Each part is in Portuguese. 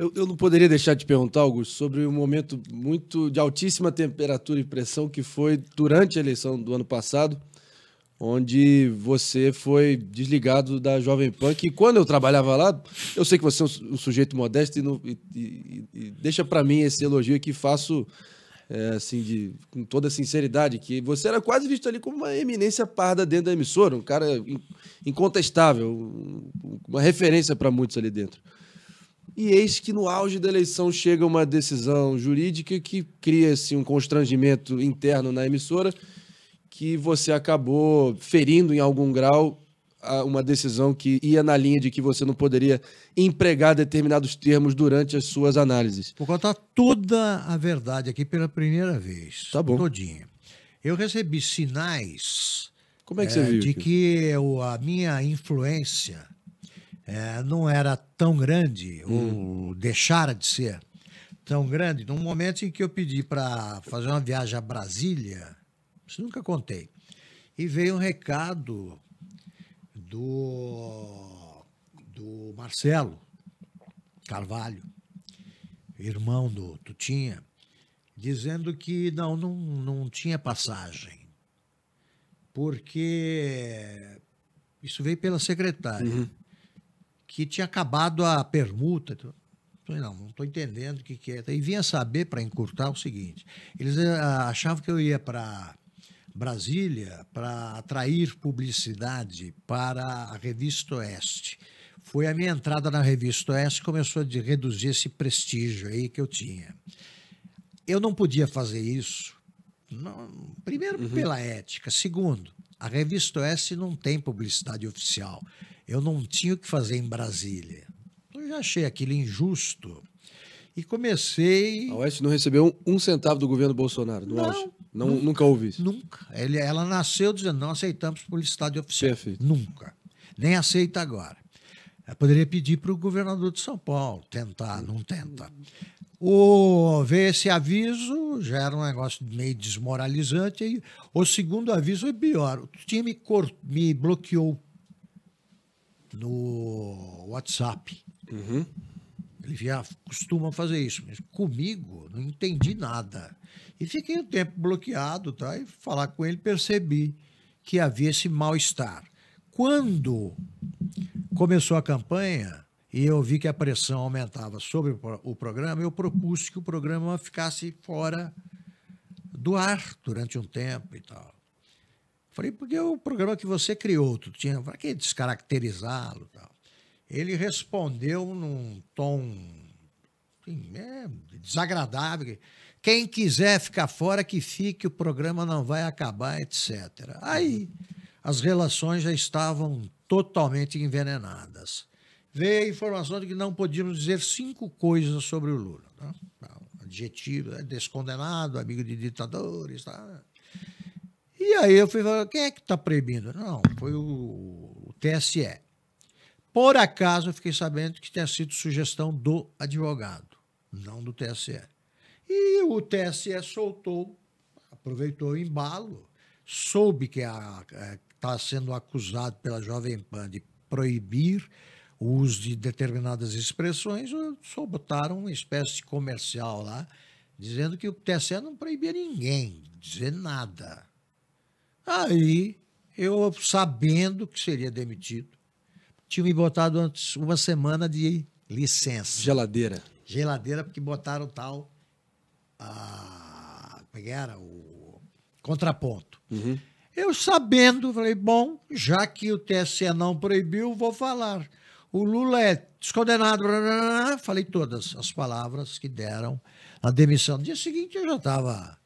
Eu, eu, não poderia deixar de perguntar, Augusto, sobre um momento muito de altíssima temperatura e pressão que foi durante a eleição do ano passado, onde você foi desligado da Jovem Pan, que quando eu trabalhava lá, eu sei que você é um, sujeito modesto e, não, e, e, e deixa para mim esse elogio que faço é, assim, de, com toda sinceridade, que você era quase visto ali como uma eminência parda dentro da emissora, um cara incontestável, uma referência para muitos ali dentro. E eis que no auge da eleição chega uma decisão jurídica que cria-se um constrangimento interno na emissora que você acabou ferindo em algum grau uma decisão que ia na linha de que você não poderia empregar determinados termos durante as suas análises. Vou contar toda a verdade aqui pela primeira vez. Tá bom. Todinha. Eu recebi sinais. Como é que é, você viu? De que a minha influência é, não era tão grande, hum. ou deixara de ser tão grande, num momento em que eu pedi para fazer uma viagem a Brasília, isso nunca contei, e veio um recado do, do Marcelo Carvalho, irmão do Tutinha, dizendo que não, não, não tinha passagem, porque isso veio pela secretária. Uhum que tinha acabado a permuta. Falei, não, não estou entendendo o que, que é. E vinha saber, para encurtar, o seguinte: eles eh, achavam que eu ia para Brasília para atrair publicidade para a Revista Oeste. Foi a minha entrada na Revista Oeste que começou a reduzir esse prestígio aí que eu tinha. Eu não podia fazer isso, não, primeiro, uhum. pela ética. Segundo, a Revista Oeste não tem publicidade oficial eu não tinha o que fazer em Brasília. Eu já achei aquilo injusto e comecei. A Oeste não recebeu um, um centavo do governo Bolsonaro, do não, Oeste. Não, nunca, ouvi isso. Nunca. Ele, ela nasceu dizendo: não aceitamos publicidade oficial. Perfeito. Nunca. Nem aceita agora. Eu poderia pedir para o governador de São Paulo tentar, não tenta. O, ver esse aviso, já era um negócio meio desmoralizante. E o segundo aviso foi pior. O time me bloqueou no WhatsApp. Uhum. Ele já costuma fazer isso, mas comigo não entendi nada. E fiquei um tempo bloqueado, tá? E falar com ele percebi que havia esse mal-estar. Quando começou a campanha e eu vi que a pressão aumentava sobre o programa, eu propus que o programa ficasse fora do ar durante um tempo e tal. Falei, porque o programa que você criou, tu tinha, para que descaracterizá-lo Ele respondeu num tom assim, é, desagradável. Quem quiser ficar fora, que fique, o programa não vai acabar, etc. Aí as relações já estavam totalmente envenenadas. Veio a informação de que não podíamos dizer cinco coisas sobre o Lula. Né? Adjetivo, descondenado, amigo de ditadores. Tá? E aí eu fui falar, quem é que está proibindo? Não, foi o, o TSE. Por acaso eu fiquei sabendo que tinha sido sugestão do advogado, não do TSE. E o TSE soltou, aproveitou o embalo, soube que está é, sendo acusado pela Jovem Pan de proibir o uso de determinadas expressões, só botaram uma espécie de comercial lá, dizendo que o TSE não proibia ninguém dizer nada. Aí eu, sabendo que seria demitido, tinha me botado antes uma semana de licença. Geladeira. Geladeira, porque botaram tal. é que era? O contraponto. Uhum. Eu sabendo, falei, bom, já que o TSE não proibiu, vou falar. O Lula é descondenado. Blá, blá, blá. Falei todas as palavras que deram A demissão. No dia seguinte eu já estava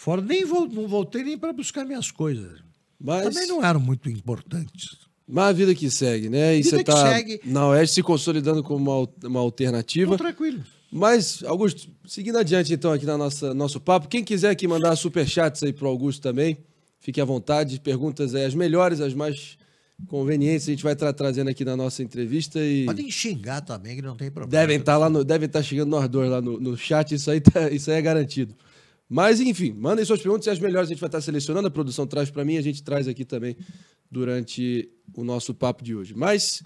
fora. Nem vou, não voltei nem para buscar minhas coisas. Mas... Também não eram muito importantes. Mas a vida que segue, né? E você está na Oeste se consolidando como uma, uma alternativa. Tô tranquilo. Mas, Augusto, seguindo adiante então aqui na nossa nosso papo, quem quiser aqui mandar superchats aí para Augusto também, fique à vontade. Perguntas aí, as melhores, as mais convenientes, a gente vai estar trazendo aqui na nossa entrevista. E... Podem xingar também, que não tem problema. Devem estar tá lá no, devem estar tá chegando nós dois lá no, no chat, isso aí, tá, isso aí é garantido. Mas, enfim, mandem suas perguntas e as melhores a gente vai estar selecionando. A produção traz para mim, a gente traz aqui também durante o nosso papo de hoje. Mas